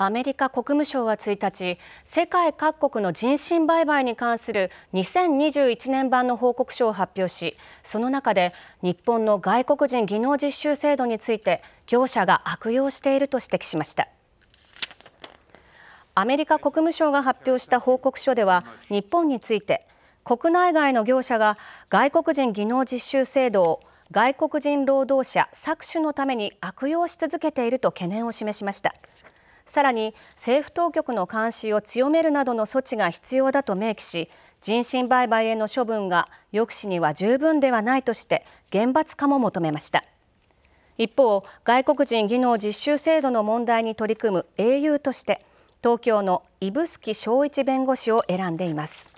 アメリカ国務省は1日、世界各国の人身売買に関する2021年版の報告書を発表し、その中で日本の外国人技能実習制度について業者が悪用していると指摘しました。アメリカ国務省が発表した報告書では、日本について国内外の業者が外国人技能実習制度を外国人労働者搾取のために悪用し続けていると懸念を示しました。さらに政府当局の監視を強めるなどの措置が必要だと明記し人身売買への処分が抑止には十分ではないとして厳罰化も求めました一方外国人技能実習制度の問題に取り組む英雄として東京の指宿昭一弁護士を選んでいます